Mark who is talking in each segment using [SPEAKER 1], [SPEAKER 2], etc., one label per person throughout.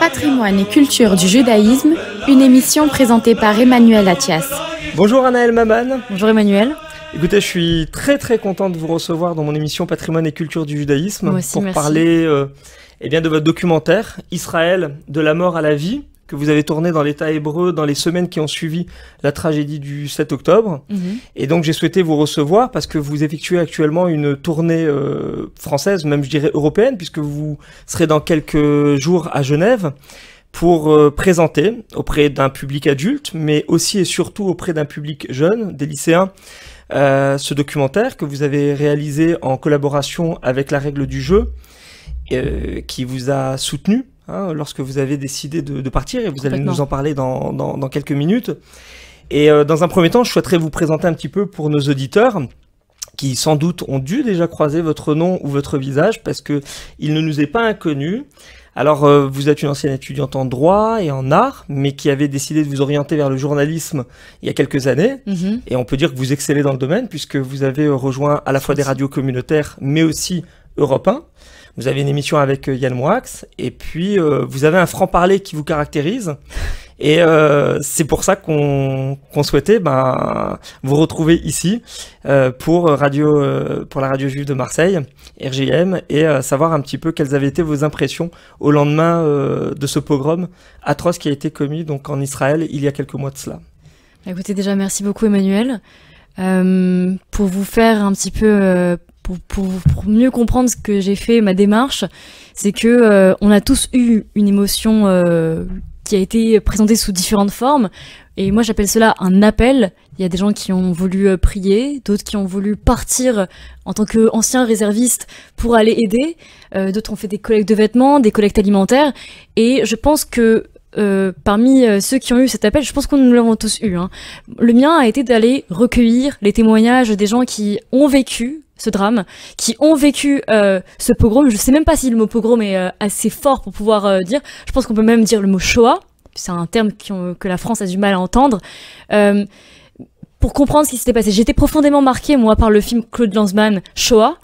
[SPEAKER 1] Patrimoine et culture du judaïsme, une émission présentée par Emmanuel Atias.
[SPEAKER 2] Bonjour Anaël Maman. Bonjour Emmanuel. Écoutez, je suis très très content de vous recevoir dans mon émission Patrimoine et culture du judaïsme aussi, pour parler euh, eh bien, de votre documentaire Israël de la mort à la vie que vous avez tourné dans l'État hébreu dans les semaines qui ont suivi la tragédie du 7 octobre. Mhm. Et donc j'ai souhaité vous recevoir parce que vous effectuez actuellement une tournée euh, française, même je dirais européenne, puisque vous serez dans quelques jours à Genève pour euh, présenter auprès d'un public adulte, mais aussi et surtout auprès d'un public jeune, des lycéens, euh, ce documentaire que vous avez réalisé en collaboration avec la règle du jeu, qui vous a soutenu Hein, lorsque vous avez décidé de, partir, et vous allez nous en parler dans, quelques minutes. Et euh, dans un premier temps, je souhaiterais vous présenter un petit peu pour nos auditeurs qui sans doute ont dû déjà croiser votre nom ou votre visage parce que il ne nous est pas inconnu. Alors euh, vous êtes une ancienne étudiante en droit et en art, mais qui avait décidé de vous orienter vers le journalisme il y a quelques années. Mhm. Et on peut dire que vous excellez dans le domaine puisque vous avez euh, rejoint à la fois des radios communautaires, mais aussi Europe vous avez une émission avec euh, Yann Moix, et puis euh, vous avez un franc-parler qui vous caractérise. Et euh, c'est pour ça qu'on souhaitait ben, vous retrouver ici pour, radio, pour la radio juive de Marseille, RGM, et savoir un petit peu quelles avaient été vos impressions au lendemain de ce pogrom atroce qui a été commis donc, en Israël il y a quelques mois de cela.
[SPEAKER 1] Bah, écoutez, déjà, merci beaucoup Emmanuel. pour vous faire un petit peu pour, mieux comprendre ce que j'ai fait, ma démarche, c'est que euh, on a tous eu une émotion euh, qui a été présentée sous différentes formes. Et moi, j'appelle cela un appel. Il y a des gens qui ont voulu euh, prier, d'autres qui ont voulu partir en tant qu'anciens réservistes pour aller aider, d'autres ont fait des collectes de vêtements, des collectes alimentaires. Et je pense que parmi ceux qui ont eu cet appel, je pense qu'on nous l'avons tous eu. Hein. Le mien a été d'aller recueillir les témoignages des gens qui ont vécu ce drame, qui ont vécu euh, ce pogrom. Je sais même pas si le mot pogrom est euh, assez fort pour pouvoir euh, dire. Je pense qu'on peut même dire le mot Shoah. C'est un terme que la France a du mal à entendre. pour comprendre ce qui s'était passé, j'étais profondément marquée, moi, par le film Claude Lanzmann, Shoah.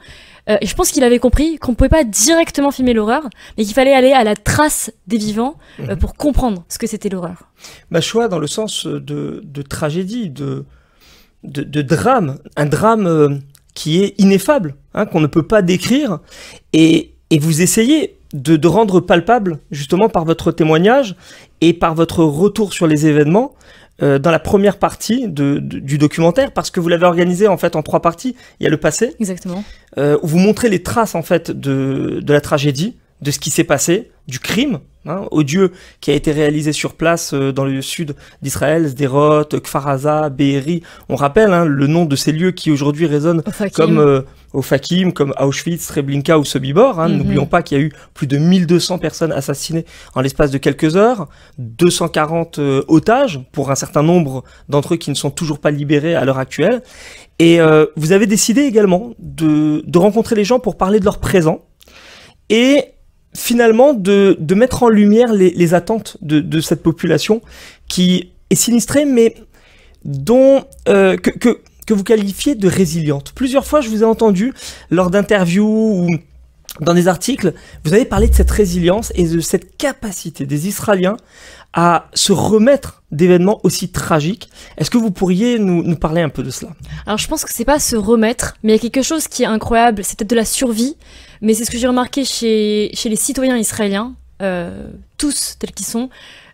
[SPEAKER 1] et je pense qu'il avait compris qu'on ne pouvait pas directement filmer l'horreur, mais qu'il fallait aller à la trace des vivants mhm. pour comprendre ce que c'était l'horreur.
[SPEAKER 2] Bah, Shoah dans le sens de, tragédie, de, de, de, drame, un drame qui est ineffable, hein, qu'on ne peut pas décrire, et, et vous essayez de, de, rendre palpable, justement par votre témoignage et par votre retour sur les événements, euh, dans la première partie de, du documentaire, parce que vous l'avez organisé en fait en trois parties. Il y a le passé, Exactement. où euh, vous montrez les traces en fait de, de la tragédie, de ce qui s'est passé, du crime, hein, odieux qui a été réalisé sur place euh, dans le sud d'Israël, Sderot, Kfaraza, Be'eri. On rappelle hein, le nom de ces lieux qui aujourd'hui résonnent comme euh, Fakim, comme Auschwitz, Treblinka ou Sobibor. Hein. Mhm. N'oublions pas qu'il y a eu plus de 1200 personnes assassinées en l'espace de quelques heures, 240 euh, otages pour un certain nombre d'entre eux qui ne sont toujours pas libérés à l'heure actuelle. Et euh, vous avez décidé également de, de rencontrer les gens pour parler de leur présent. Et finalement de, de, mettre en lumière les, attentes de, de, cette population qui est sinistrée, mais dont euh, que, que, que, vous qualifiez de résiliente. Plusieurs fois, je vous ai entendu lors d'interviews ou dans des articles, vous avez parlé de cette résilience et de cette capacité des Israéliens à se remettre d'événements aussi tragiques. Est-ce que vous pourriez nous, parler un peu de cela
[SPEAKER 1] Alors je pense que c'est pas se remettre, mais il y a quelque chose qui est incroyable, c'est peut-être de la survie, mais c'est ce que j'ai remarqué chez, les citoyens israéliens, euh, tous tels qu'ils sont,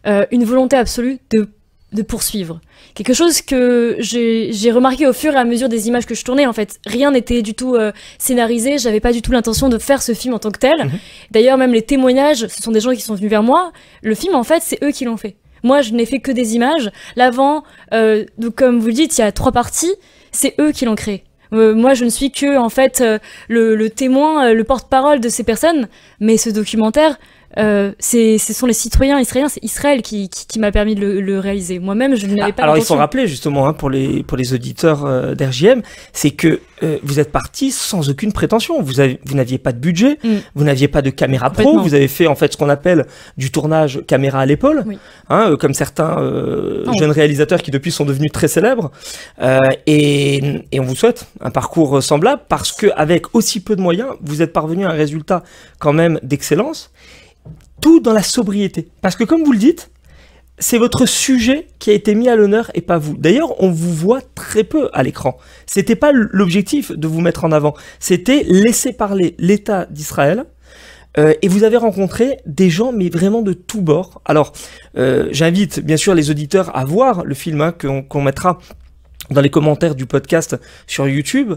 [SPEAKER 1] euh, une volonté absolue de de poursuivre. Quelque chose que j'ai remarqué au fur et à mesure des images que je tournais, en fait, rien n'était du tout euh, scénarisé, j'avais pas du tout l'intention de faire ce film en tant que tel. Mhm. D'ailleurs, même les témoignages, ce sont des gens qui sont venus vers moi. Le film, en fait, c'est eux qui l'ont fait. Moi, je n'ai fait que des images. L'avant, euh, comme vous le dites, il y a trois parties, c'est eux qui l'ont créé. Euh, moi, je ne suis que, en fait, le, le témoin, le porte-parole de ces personnes, mais ce documentaire, euh, ce sont les citoyens israéliens, c'est Israël qui, m'a permis de le, réaliser. Moi-même, je n'avais l'avais pas. Alors, il faut
[SPEAKER 2] rappeler justement hein, pour les pour les auditeurs d'RGM, euh, d'RJM, c'est que euh, vous êtes parti sans aucune prétention. Vous vous n'aviez pas de budget, mm. vous n'aviez pas de caméra pro. Vous avez fait en fait ce qu'on appelle du tournage caméra à l'épaule, hein, comme certains ah jeunes réalisateurs qui depuis sont devenus très célèbres. et, et on vous souhaite un parcours semblable parce que avec aussi peu de moyens, vous êtes parvenu à un résultat quand même d'excellence tout dans la sobriété. Parce que comme vous le dites, c'est votre sujet qui a été mis à l'honneur et pas vous. D'ailleurs, on vous voit très peu à l'écran. C'était pas l'objectif de vous mettre en avant. C'était laisser parler l'État d'Israël. Euh, et vous avez rencontré des gens, mais vraiment de tous bords. Alors, euh, j'invite bien sûr les auditeurs à voir le film hein, qu'on mettra dans les commentaires du podcast sur YouTube,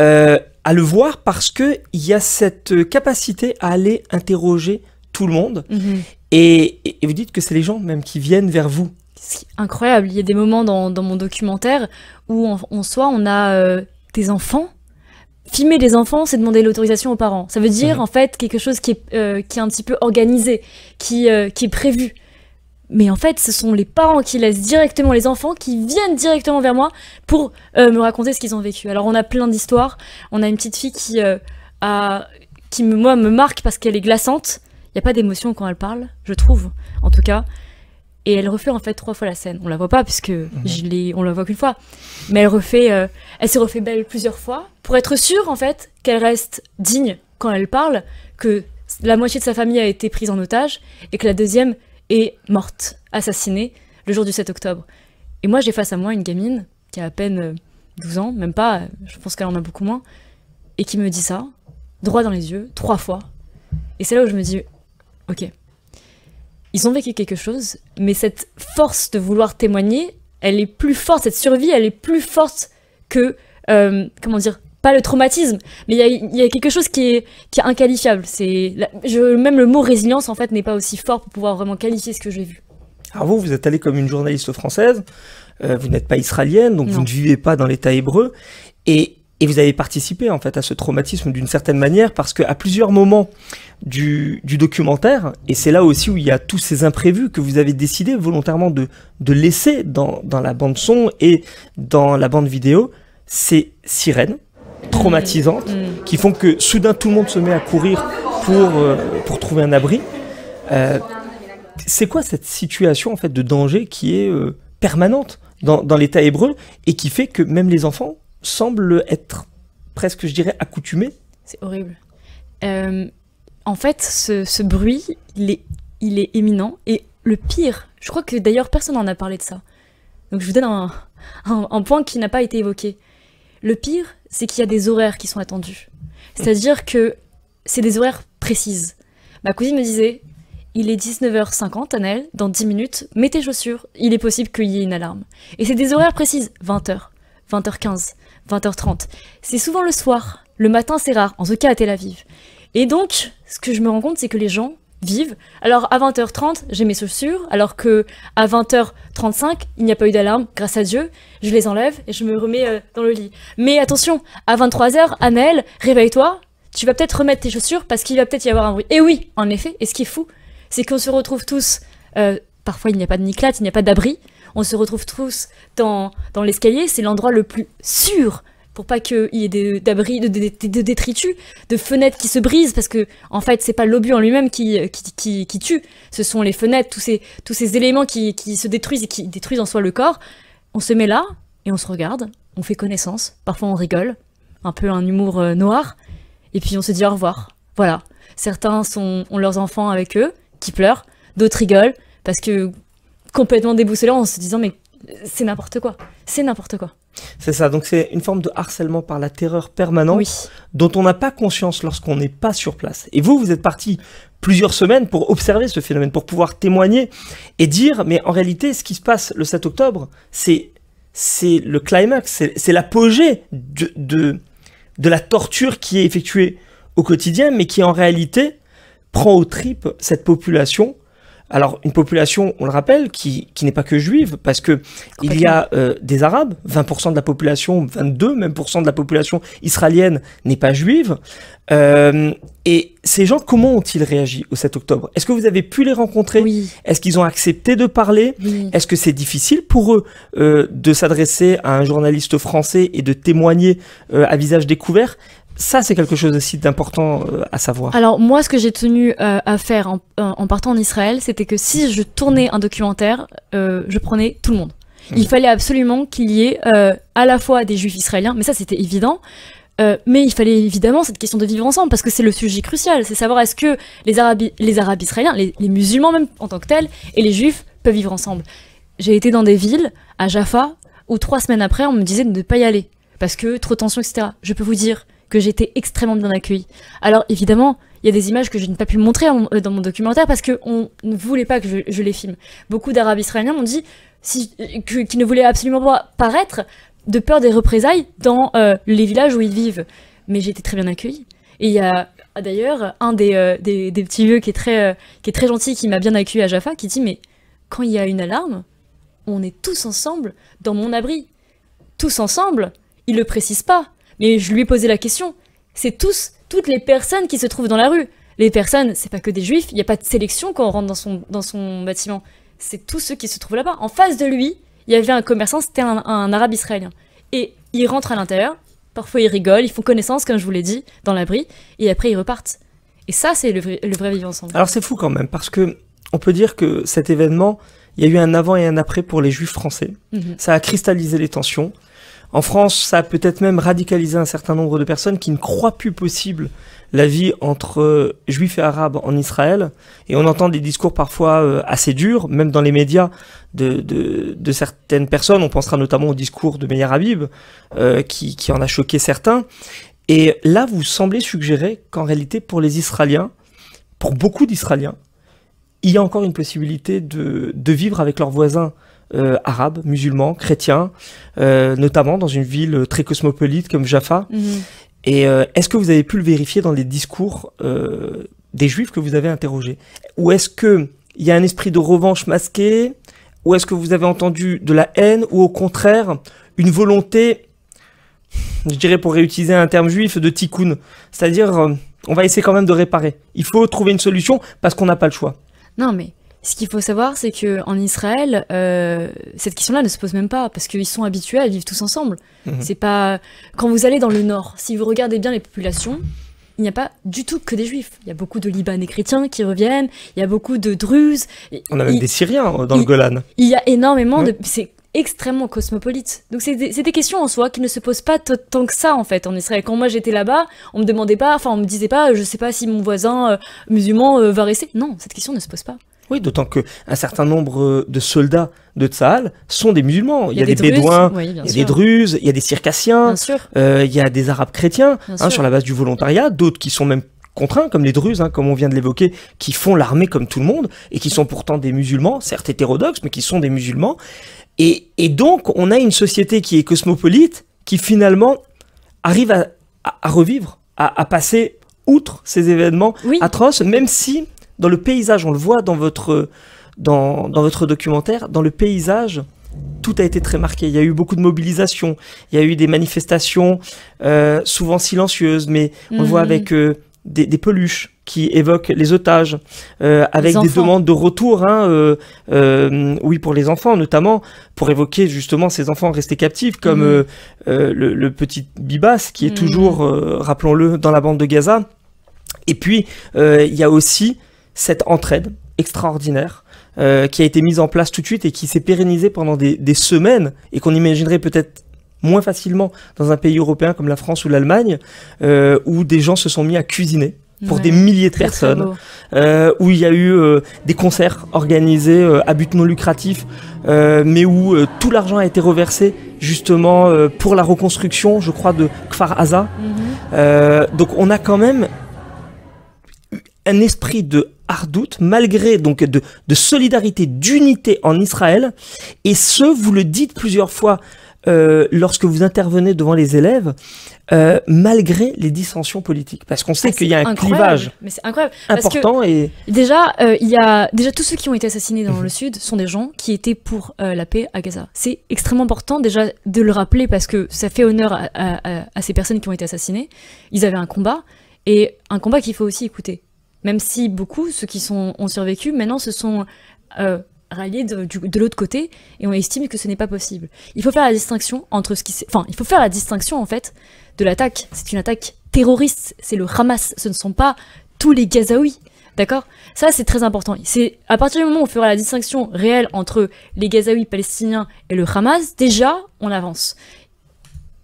[SPEAKER 2] euh, à le voir parce que il y a cette capacité à aller interroger tout le monde. Mhm. et, vous dites que c'est les gens même qui viennent vers vous.
[SPEAKER 1] C'est incroyable. Il y a des moments dans, mon documentaire où on, soit on a euh, des enfants. Filmer des enfants, c'est demander l'autorisation aux parents. Ça veut dire en fait quelque chose qui est, euh, qui est un petit peu organisé, qui, euh, qui est prévu. Mais en fait, ce sont les parents qui laissent directement les enfants, qui viennent directement vers moi pour me raconter ce qu'ils ont vécu. Alors on a plein d'histoires. On a une petite fille qui, a, qui moi, me marque parce qu'elle est glaçante n'y a pas d'émotion quand elle parle, je trouve, en tout cas. Et elle refait en fait trois fois la scène. On la voit pas puisque mmh. on la voit qu'une fois. Mais elle refait, euh, elle s'est refait belle plusieurs fois pour être sûre en fait qu'elle reste digne quand elle parle, que la moitié de sa famille a été prise en otage et que la deuxième est morte, assassinée le jour du 7 octobre. Et moi j'ai face à moi une gamine qui a à peine 12 euh, ans, même pas, je pense qu'elle en a beaucoup moins, et qui me dit ça, droit dans les yeux, trois fois. Et c'est là où je me dis, Ok. Ils ont vécu quelque chose, mais cette force de vouloir témoigner, elle est plus forte, cette survie, elle est plus forte que, euh, comment dire, pas le traumatisme, mais il y, a, quelque chose qui est, inqualifiable. même le mot résilience, en fait, n'est pas aussi fort pour pouvoir vraiment qualifier ce que j'ai vu.
[SPEAKER 2] Alors vous, vous êtes allé comme une journaliste française, euh, vous n'êtes pas israélienne, donc vous ne vivez pas dans l'État hébreu, et et vous avez participé en fait à ce traumatisme d'une certaine manière parce qu'à plusieurs moments du, documentaire, et c'est là aussi où il y a tous ces imprévus que vous avez décidé volontairement de, laisser dans, la bande son et dans la bande vidéo, ces sirènes traumatisantes mm. Mm. qui font que soudain tout le monde se met à courir pour, euh, pour trouver un abri. Euh, c'est quoi cette situation en fait de danger qui est euh, permanente dans l'État hébreu et qui fait que même les enfants semble être presque, je dirais, accoutumé.
[SPEAKER 1] C'est horrible. Euh, en fait, ce, bruit, il est, il est, éminent. Et le pire, je crois que d'ailleurs personne n'en a parlé de ça. Donc je vous donne un, un, point qui n'a pas été évoqué. Le pire, c'est qu'il y a des horaires qui sont attendus. C'est-à-dire que c'est des horaires précises. Ma cousine me disait, il est 19h50, Annel, dans 10 minutes, mets tes chaussures, il est possible qu'il y ait une alarme. Et c'est des horaires précises, 20h, 20h15. 20h30. C'est souvent le soir. Le matin, c'est rare, en tout cas à Tel Aviv. Et donc, ce que je me rends compte, c'est que les gens vivent. Alors, à 20h30, j'ai mes chaussures, alors que à 20h35, il n'y a pas eu d'alarme, grâce à Dieu. Je les enlève et je me remets euh, dans le lit. Mais attention, à 23h, Annel, réveille-toi. Tu vas peut-être remettre tes chaussures parce qu'il va peut-être y avoir un bruit. Et oui, en effet, et ce qui est fou, c'est qu'on se retrouve tous, euh, parfois il n'y a pas de niclate, il n'y a pas d'abri, on se retrouve tous dans, l'escalier, c'est l'endroit le plus sûr pour pas qu'il y ait d'abris, de, détritus, de fenêtres qui se brisent, parce que en fait, c'est pas l'obus en lui-même qui, qui, tue, ce sont les fenêtres, tous ces, tous ces éléments qui, se détruisent et qui détruisent en soi le corps. On se met là, et on se regarde, on fait connaissance, parfois on rigole, un peu un humour euh, noir, et puis on se dit au revoir. Voilà. Certains ont leurs enfants avec eux, qui pleurent, d'autres rigolent, parce que complètement déboussolé en se disant mais c'est n'importe quoi, c'est n'importe quoi.
[SPEAKER 2] C'est ça, donc c'est une forme de harcèlement par la terreur permanente dont on n'a pas conscience lorsqu'on n'est pas sur place. Et vous, vous êtes parti plusieurs semaines pour observer ce phénomène, pour pouvoir témoigner et dire, mais en réalité, ce qui se passe le 7 octobre, c'est c'est le climax, c'est l'apogée de, de, de la torture qui est effectuée au quotidien, mais qui en réalité prend au tripes cette population alors, une population, on le rappelle, qui, qui n'est pas que juive, parce que il y a euh, des Arabes, 20% de la population, 22 même de la population israélienne n'est pas juive. Euh, et ces gens, comment ont-ils réagi au 7 octobre Est-ce que vous avez pu les rencontrer Est-ce qu'ils ont accepté de parler Est-ce que c'est difficile pour eux euh, de s'adresser à un journaliste français et de témoigner à visage découvert ça, c'est quelque chose aussi d'important euh, à savoir.
[SPEAKER 1] Alors moi, ce que j'ai tenu euh, à faire euh, en, partant en Israël, c'était que si je tournais un documentaire, je prenais tout le monde. Mhm. Il fallait absolument qu'il y ait à la fois des juifs israéliens, mais ça c'était évident, mais il fallait évidemment cette question de vivre ensemble parce que c'est le sujet crucial, c'est savoir est-ce que les Arabes, les Arabes israéliens, les, les, musulmans même en tant que tels et les juifs peuvent vivre ensemble. J'ai été dans des villes, à Jaffa, où trois semaines après on me disait de ne pas y aller parce que trop de tensions, etc. Je peux vous dire, que j'étais extrêmement bien accueillie. Alors évidemment, il y a des images que je n'ai pas pu montrer euh, dans mon documentaire parce qu'on ne voulait pas que je, les filme. Beaucoup d'Arabes israéliens m'ont dit si, euh, qu'ils ne voulaient absolument pas paraître de peur des représailles dans euh, les villages où ils vivent. Mais j'étais très bien accueillie. Et il y a d'ailleurs un des, petits vieux qui est très, qui est très gentil, qui m'a bien accueilli à Jaffa, qui dit Mais quand il y a une alarme, on est tous ensemble dans mon abri. Tous ensemble, il le précise pas. Mais je lui ai posé la question. C'est tous, toutes les personnes qui se trouvent dans la rue. Les personnes, c'est pas que des juifs, il n'y a pas de sélection quand on rentre dans son, dans son bâtiment. C'est tous ceux qui se trouvent là-bas. En face de lui, il y avait un commerçant, c'était un, arabe israélien. Et ils rentrent à l'intérieur, parfois ils rigolent, ils font connaissance, comme je vous l'ai dit, dans l'abri, et après ils repartent. Et ça, c'est le, vrai, vivre ensemble. Alors
[SPEAKER 2] c'est fou quand même, parce que on peut dire que cet événement, il y a eu un avant et un après pour les juifs français. Mhm. Ça a cristallisé les tensions. En France, ça a peut-être même radicalisé un certain nombre de personnes qui ne croient plus possible la vie entre euh, juifs et arabes en Israël. Et on entend des discours parfois euh, assez durs, même dans les médias, de, certaines personnes. On pensera notamment au discours de Meir Habib, euh, qui, en a choqué certains. Et là, vous semblez suggérer qu'en réalité, pour les Israéliens, pour beaucoup d'Israéliens, il y a encore une possibilité de vivre avec leurs voisins euh, arabes, musulmans, chrétiens, euh, notamment dans une ville très cosmopolite comme Jaffa. Mhm. Et euh, est-ce que vous avez pu le vérifier dans les discours des juifs que vous avez interrogés Ou est-ce qu'il y a un esprit de revanche masqué Ou est-ce que vous avez entendu de la haine Ou au contraire, une volonté, je dirais pour réutiliser un terme juif, de tikkun C'est-à-dire, on va essayer quand même de réparer. Il faut trouver une solution parce qu'on n'a pas le choix.
[SPEAKER 1] Non mais ce qu'il faut savoir, c'est que en Israël, euh, cette question-là ne se pose même pas parce qu'ils sont habitués à vivre tous ensemble. Mhm. C'est pas quand vous allez dans le Nord, si vous regardez bien les populations, il n'y a pas du tout que des Juifs. Il y a beaucoup de Libanais chrétiens qui reviennent. Il y a beaucoup de Druzes.
[SPEAKER 2] On a même des Syriens euh, dans le Golan.
[SPEAKER 1] Il y a énormément de. C'est extrêmement cosmopolite. Donc c'est des, questions en soi qui ne se posent pas tant que ça en fait en Israël. Quand moi j'étais là-bas, on me demandait pas, enfin on me disait pas, je sais pas si mon voisin euh, musulman va rester. Non, cette question ne se pose
[SPEAKER 2] pas. Oui, d'autant un certain nombre euh, de soldats de Tsahal sont des musulmans. Il y a, des, bédouins, il y a des druzes, il y a des circassiens, euh, il y a des arabes chrétiens hein, sur la base du volontariat, d'autres qui sont même contraints, comme les Druzes, hein, comme on vient de l'évoquer, qui font l'armée comme tout le monde, et qui sont pourtant des musulmans, certes hétérodoxes, mais qui sont des musulmans. Et, donc, on a une société qui est cosmopolite, qui finalement arrive à, revivre, à, passer outre ces événements atroces, même si dans le paysage, on le voit dans votre, dans, dans votre documentaire, dans le paysage, tout a été très marqué. Il y a eu beaucoup de mobilisation, il y a eu des manifestations, euh, souvent silencieuses, mais on le voit mhm. avec euh, des, peluches qui évoquent les otages, euh, avec des demandes de retour, hein, oui, pour les enfants notamment, pour évoquer justement ces enfants restés captifs, comme mhm. le, petit Bibas, qui est mhm. toujours, rappelons-le, dans la bande de Gaza. Et puis, il y a aussi cette entraide extraordinaire euh, qui a été mise en place tout de suite et qui s'est pérennisée pendant des, des semaines et qu'on imaginerait peut-être moins facilement dans un pays européen comme la France ou l'Allemagne, euh, où des gens se sont mis à cuisiner pour des milliers de personnes, euh, où il y a eu euh, des concerts organisés euh, à but non lucratif, euh, mais où tout l'argent a été reversé justement pour la reconstruction, je crois, de Kfar Aza. Mhm. donc on a quand même un esprit de hardout, malgré donc de, de solidarité, d'unité en Israël. Et ce, vous le dites plusieurs fois euh, lorsque vous intervenez devant les élèves, euh, malgré les dissensions politiques, parce qu'on sait ah, qu'il y a un clivage mais incroyable, important et
[SPEAKER 1] déjà euh, il y a déjà tous ceux qui ont été assassinés dans le mhm. sud sont des gens qui étaient pour euh, la paix à Gaza. C'est extrêmement important déjà de le rappeler parce que ça fait honneur à, à, à ces personnes qui ont été assassinées. Ils avaient un combat et un combat qu'il faut aussi écouter même si beaucoup, ceux qui sont, ont survécu, maintenant se sont euh, ralliés de, de l'autre côté et on estime que ce n'est pas possible. Il faut faire la distinction entre ce qui... Enfin, il faut faire la distinction, en fait, de l'attaque. C'est une attaque terroriste, c'est le Hamas, ce ne sont pas tous les Gazaouis. D'accord Ça, c'est très important. C'est à partir du moment où on fera la distinction réelle entre les Gazaouis palestiniens et le Hamas, déjà, on avance.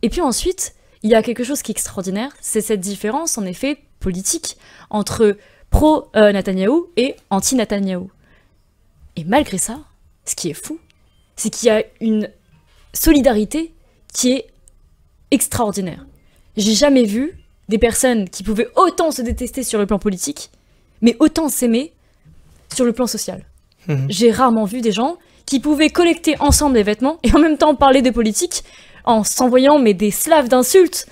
[SPEAKER 1] Et puis ensuite, il y a quelque chose qui est extraordinaire, c'est cette différence, en effet, politique entre pro-Netanyahou euh, et anti-Netanyahou. Et malgré ça, ce qui est fou, c'est qu'il y a une solidarité qui est extraordinaire. J'ai jamais vu des personnes qui pouvaient autant se détester sur le plan politique, mais autant s'aimer sur le plan social. Mhm. J'ai rarement vu des gens qui pouvaient collecter ensemble des vêtements et en même temps parler de politique en s'envoyant mais des slaves d'insultes.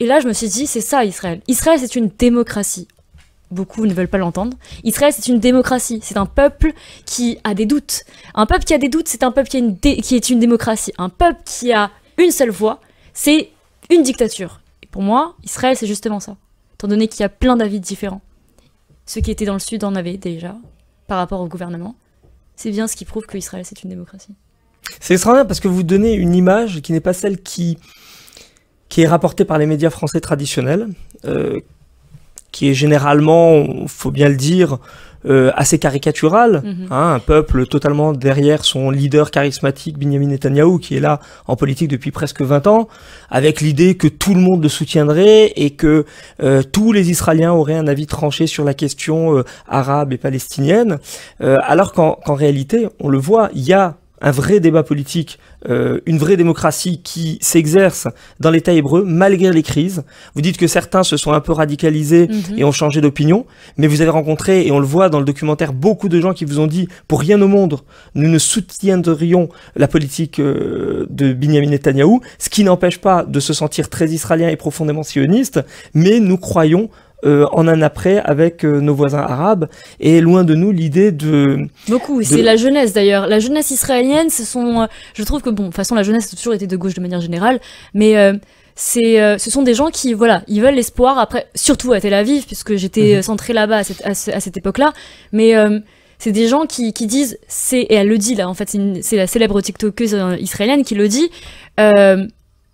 [SPEAKER 1] Et là, je me suis dit, c'est ça Israël. Israël, c'est une démocratie beaucoup ne veulent pas l'entendre. Israël, c'est une démocratie, c'est un peuple qui a des doutes. Un peuple qui a des doutes, c'est un peuple qui, qui est une démocratie. Un peuple qui a une seule voix, c'est une dictature. Et pour moi, Israël, c'est justement ça, étant donné qu'il y a plein d'avis différents. Ceux qui étaient dans le Sud en avaient déjà, par rapport au gouvernement. C'est bien ce qui prouve qu'Israël, c'est une démocratie.
[SPEAKER 2] C'est extraordinaire parce que vous donnez une image qui n'est pas celle qui, est rapportée par les médias français traditionnels, euh, qui est généralement, faut bien le dire, euh, assez caricatural, mhm. hein, un peuple totalement derrière son leader charismatique Benjamin Netanyahu qui est là en politique depuis presque 20 ans, avec l'idée que tout le monde le soutiendrait et que euh, tous les Israéliens auraient un avis tranché sur la question euh, arabe et palestinienne, alors qu'en réalité, on le voit, il y a un vrai débat politique, euh, une vraie démocratie qui s'exerce dans l'État hébreu malgré les crises. Vous dites que certains se sont un peu radicalisés mhm. et ont changé d'opinion, mais vous avez rencontré, et on le voit dans le documentaire, beaucoup de gens qui vous ont dit, pour rien au monde, nous ne soutiendrions la politique euh, de Benjamin Netanyahou, ce qui n'empêche pas de se sentir très israélien et profondément sioniste, mais nous croyons euh, en un après avec euh, nos voisins arabes et loin de nous l'idée de
[SPEAKER 1] beaucoup c'est la jeunesse d'ailleurs la jeunesse israélienne ce sont euh, je trouve que bon de toute façon la jeunesse a toujours été de gauche de manière générale mais c'est ce sont des gens qui voilà ils veulent l'espoir après surtout à Tel Aviv puisque j'étais centré mhm. centrée là-bas à cette, époque là mais c'est des gens qui, disent c'est et elle le dit là en fait c'est la célèbre TikTokeuse israélienne qui le dit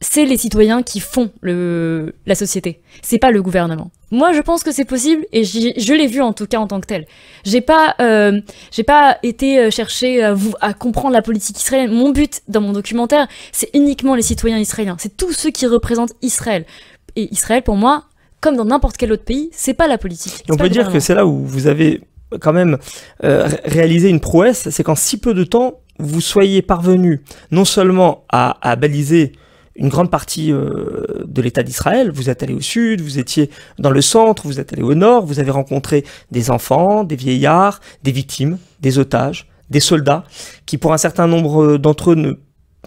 [SPEAKER 1] c'est les citoyens qui font la société. C'est pas le gouvernement. Moi, je pense que c'est possible et je l'ai vu en tout cas en tant que tel. J'ai pas, euh, j'ai pas été euh, chercher à, comprendre la politique israélienne. Mon but dans mon documentaire, c'est uniquement les citoyens israéliens. C'est tous ceux qui représentent Israël. Et Israël, pour moi, comme dans n'importe quel autre pays, c'est pas la politique. On peut dire que
[SPEAKER 2] c'est là où vous avez quand même euh, réalisé une prouesse, c'est qu'en si peu de temps, vous soyez parvenu non seulement à baliser une grande partie euh, de l'État d'Israël. Vous êtes allé au sud, vous étiez dans le centre, vous êtes allé au nord, vous avez rencontré des enfants, des vieillards, des victimes, des otages, des soldats, qui pour un certain nombre d'entre eux ne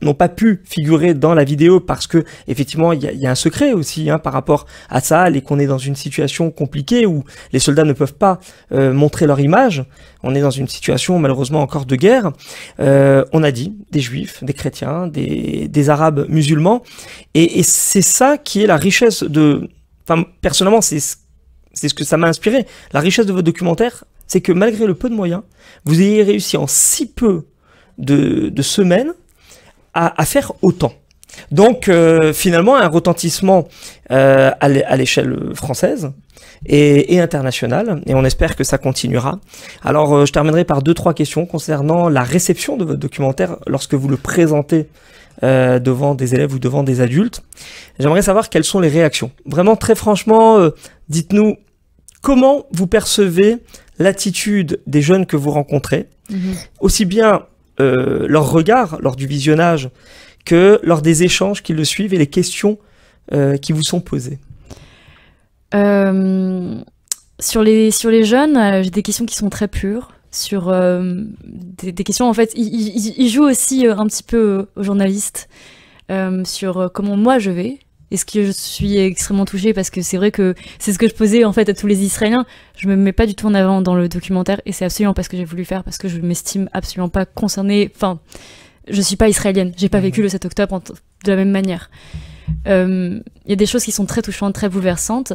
[SPEAKER 2] n'ont pas pu figurer dans la vidéo parce que effectivement il y, a un secret aussi hein, par rapport à ça et qu'on est dans une situation compliquée où les soldats ne peuvent pas euh, montrer leur image. On est dans une situation malheureusement encore de guerre. Euh, on a dit des juifs, des chrétiens, des, arabes musulmans et, c'est ça qui est la richesse de. Enfin personnellement c'est c'est ce que ça m'a inspiré. La richesse de votre documentaire, c'est que malgré le peu de moyens, vous ayez réussi en si peu de semaines à, faire autant. Donc euh, finalement un retentissement euh, à l'échelle française et, et, internationale et on espère que ça continuera. Alors euh, je terminerai par deux trois questions concernant la réception de votre documentaire lorsque vous le présentez devant des élèves ou devant des adultes. J'aimerais savoir quelles sont les réactions. Vraiment très franchement, dites-nous comment vous percevez l'attitude des jeunes que vous rencontrez, mm-hmm. aussi bien euh, leur regard lors du visionnage que lors des échanges qui le suivent et les questions euh, qui vous sont posées
[SPEAKER 1] euh, sur, les, sur les jeunes, j'ai des questions qui sont très pures. Sur des, questions, en fait, ils jouent aussi un petit peu aux journalistes sur comment moi je vais, et ce que je suis extrêmement touchée parce que c'est vrai que c'est ce que je posais en fait à tous les Israéliens. Je me mets pas du tout en avant dans le documentaire et c'est absolument pas ce que j'ai voulu faire parce que je m'estime absolument pas concernée. Enfin, je suis pas israélienne. J'ai pas mhm. vécu le 7 octobre de la même manière. Euh, il y a des choses qui sont très touchantes, très bouleversantes.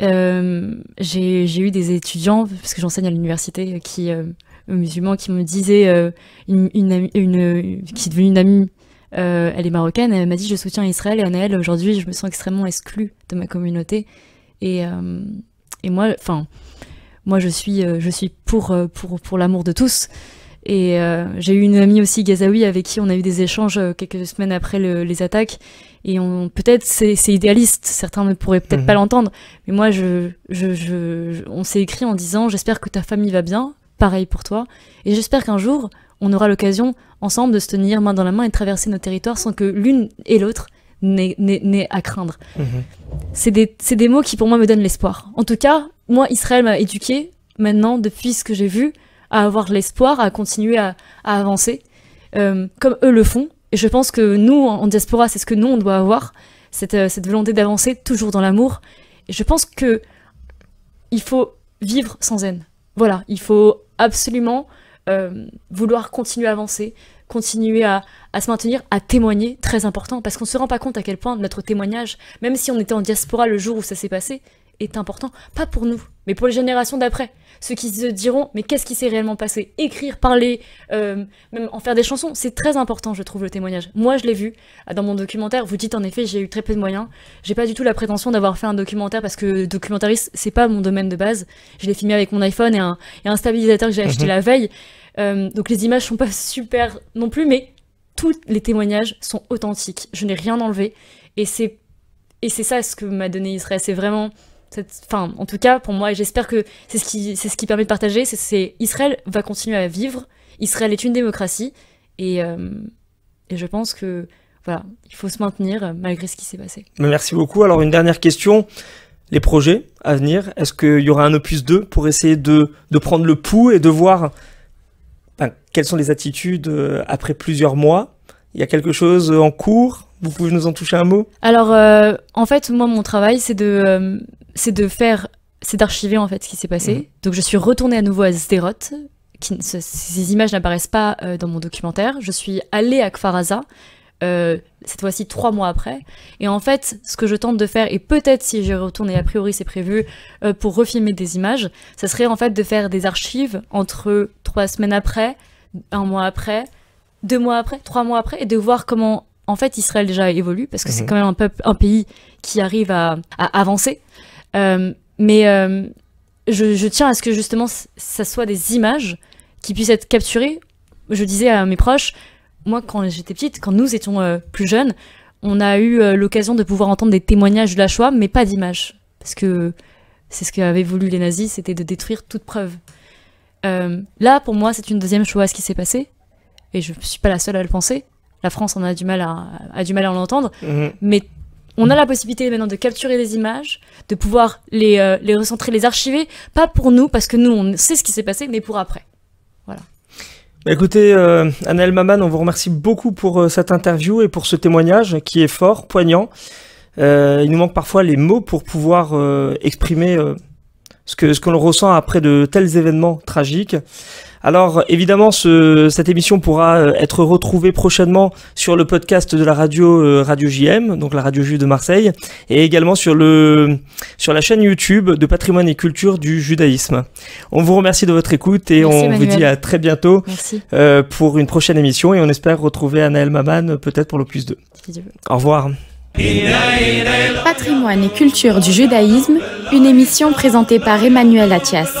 [SPEAKER 1] Euh, j'ai eu des étudiants, parce que j'enseigne à l'université, qui euh, musulmans qui me disaient une, qui est devenue une amie euh, elle est marocaine, elle m'a dit je soutiens Israël et en elle aujourd'hui je me sens extrêmement exclue de ma communauté et, euh, et moi enfin moi je suis euh, je suis pour pour pour l'amour de tous et j'ai eu une amie aussi gazaoui avec qui on a eu des échanges quelques semaines après les attaques et on peut-être c'est idéaliste certains ne pourraient peut-être mhm. pas l'entendre mais moi je on s'est écrit en disant j'espère que ta famille va bien pareil pour toi et j'espère qu'un jour on aura l'occasion ensemble de se tenir main dans la main et de traverser nos territoires sans que l'une et l'autre n'aient à craindre. Mhm. C'est des, mots qui pour moi me donnent l'espoir. En tout cas, moi, Israël m'a éduqué maintenant, depuis ce que j'ai vu, à avoir l'espoir, à continuer à, avancer, euh, comme eux le font. Et je pense que nous, en, diaspora, c'est ce que nous, on doit avoir, cette, euh, cette volonté d'avancer toujours dans l'amour. Et je pense que il faut vivre sans haine. Voilà, il faut absolument euh, vouloir continuer à avancer, continuer à, à, se maintenir, à témoigner, très important, parce qu'on ne se rend pas compte à quel point notre témoignage, même si on était en diaspora le jour où ça s'est passé, est important, pas pour nous, mais pour les générations d'après. Ceux qui se diront, mais qu'est-ce qui s'est réellement passé Écrire, parler, euh, même en faire des chansons, c'est très important, je trouve, le témoignage. Moi, je l'ai vu euh, dans mon documentaire. Vous dites, en effet, j'ai eu très peu de moyens. J'ai pas du tout la prétention d'avoir fait un documentaire parce que documentariste, c'est pas mon domaine de base. Je l'ai filmé avec mon iPhone et un, et un stabilisateur que j'ai acheté mhm. la veille. Euh, donc les images sont pas super non plus, mais tous les témoignages sont authentiques. Je n'ai rien enlevé. Et c'est et c'est ça ce que m'a donné Israël. C'est vraiment enfin, en tout cas, pour moi, et j'espère que c'est ce qui, c'est ce qui permet de partager, c'est, Israël va continuer à vivre. Israël est une démocratie, et, euh, et je pense que voilà, il faut se maintenir euh, malgré ce qui s'est passé.
[SPEAKER 2] Merci beaucoup. Alors une dernière question. Les projets à venir, est-ce qu'il y aura un opus 2 pour essayer de, de prendre le pouls et de voir quelles sont les attitudes euh, après plusieurs mois Il y a quelque chose en cours Vous pouvez nous en toucher un mot
[SPEAKER 1] Alors en fait, moi, mon travail, c'est de, c'est de faire, c'est d'archiver en fait ce qui s'est passé. Mhm. Donc je suis retournée à nouveau à Zderoth. Qui, ces images n'apparaissent pas euh, dans mon documentaire. Je suis allée à Kfaraza, euh, cette fois-ci trois mois après. Et en fait, ce que je tente de faire, et peut-être si j'y retourne, et a priori c'est prévu, euh, pour refilmer des images, ça serait en fait de faire des archives entre trois semaines après, un mois après, deux mois après, trois mois après, et de voir comment en fait Israël déjà évolue, parce que c'est mhm. quand même un, peuple, un pays qui arrive à, à avancer. Euh, mais euh, je, tiens à ce que justement ça soit des images qui puissent être capturées. Je disais à mes proches, moi quand j'étais petite, quand nous étions euh, plus jeunes, on a eu l'occasion de pouvoir entendre des témoignages de la Shoah, mais pas d'images. Parce que c'est ce qu'avaient voulu les nazis, c'était de détruire toute preuve. là, pour moi, c'est une deuxième Shoah ce qui s'est passé. Et je ne suis pas la seule à le penser. La France en a du mal à, du mal à en entendre. Mm-hmm. Mais on a la possibilité maintenant de capturer des images, de pouvoir euh, les, recentrer, les archiver, pas pour nous, parce que nous, on sait ce qui s'est passé, mais pour après.
[SPEAKER 2] Voilà. Bah, écoutez, euh, Mamane, Maman, on vous remercie beaucoup pour euh, cette interview et pour ce témoignage qui est fort, poignant. Euh, il nous manque parfois les mots pour pouvoir exprimer ce que ce qu'on ressent après de tels événements tragiques. Alors évidemment, ce, cette émission pourra euh, être retrouvée prochainement sur le podcast de la radio euh, Radio JM, donc la radio juive de Marseille, et également sur le sur la chaîne YouTube de Patrimoine et Culture du Judaïsme. On vous remercie de votre écoute et on vous dit à très bientôt euh, pour une prochaine émission et on espère retrouver Anaël Maman peut-être pour l'Opus 2. Au revoir.
[SPEAKER 1] Patrimoine et culture du judaïsme, une émission présentée par Emmanuel Atias.